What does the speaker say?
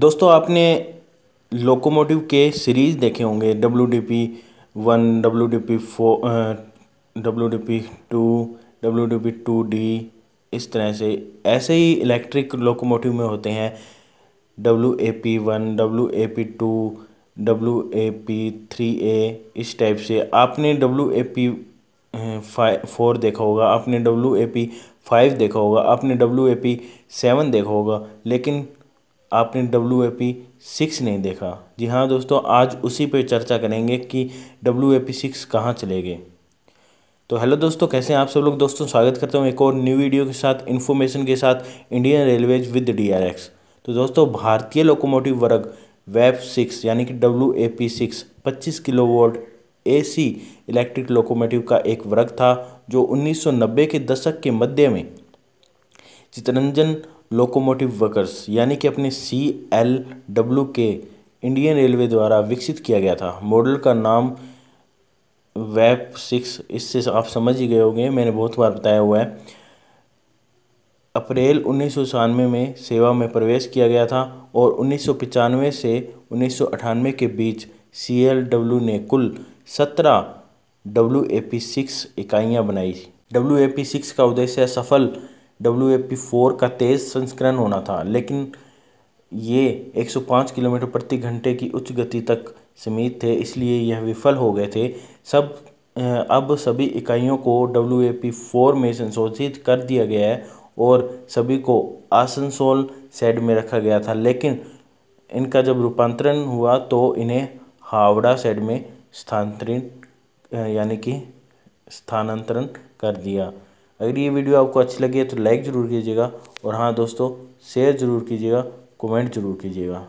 दोस्तों आपने लोकोमोटिव के सीरीज़ देखे होंगे W D P one W D P four W D P two W D P two D इस तरह से ऐसे ही इलेक्ट्रिक लोकोमोटिव में होते हैं W A P one W A P two W A P three A इस type से आपने W A P five four देखा होगा आपने डब्ल्यू ए पी फाइव देखा होगा आपने डब्ल्यू ए पी सेवन देखा होगा लेकिन आपने डब्ल्यू ए पी सिक्स नहीं देखा जी हाँ दोस्तों आज उसी पे चर्चा करेंगे कि डब्ल्यू ए पी सिक्स कहाँ चले गए तो हेलो दोस्तों कैसे हैं आप सब लोग दोस्तों स्वागत करता हूँ एक और न्यू वीडियो के साथ इन्फॉर्मेशन के साथ Indian Railways with D R X तो दोस्तों भारतीय लोकोमोटिव वर्ग वेब सिक्स यानी कि डब्ल्यू ए पी सिक्स पच्चीस kilo volt A C electric locomotive का एक वर्ग था जो उन्नीस सौ नब्बे के दशक के मध्य में चितरंजन लोकोमोटिव वर्कर्स यानी कि अपने सी एल डब्ल्यू के इंडियन रेलवे द्वारा विकसित किया गया था मॉडल का नाम वेब सिक्स इससे आप समझ ही गए होंगे मैंने बहुत बार बताया हुआ है अप्रैल उन्नीस में सेवा में प्रवेश किया गया था और उन्नीस से उन्नीस के बीच सी एल डब्ल्यू ने कुल सत्रह डब्ल्यू ए पी सिक्स इकाइयाँ बनाई डब्ल्यू ए पी सिक्स का उद्देश्य सफल डब्ल्यू ए पी फोर का तेज़ संस्करण होना था लेकिन ये 105 किलोमीटर प्रति घंटे की उच्च गति तक सीमित थे इसलिए यह विफल हो गए थे सब अब सभी इकाइयों को डब्ल्यू ए पी फोर में संशोधित कर दिया गया है और सभी को आसनसोल सेड में रखा गया था लेकिन इनका जब रूपांतरण हुआ तो इन्हें हावड़ा सेड में स्थानांतरित यानी कि स्थानांतरण कर दिया अगर ये वीडियो आपको अच्छी लगी है तो लाइक ज़रूर कीजिएगा और हाँ दोस्तों शेयर ज़रूर कीजिएगा कमेंट ज़रूर कीजिएगा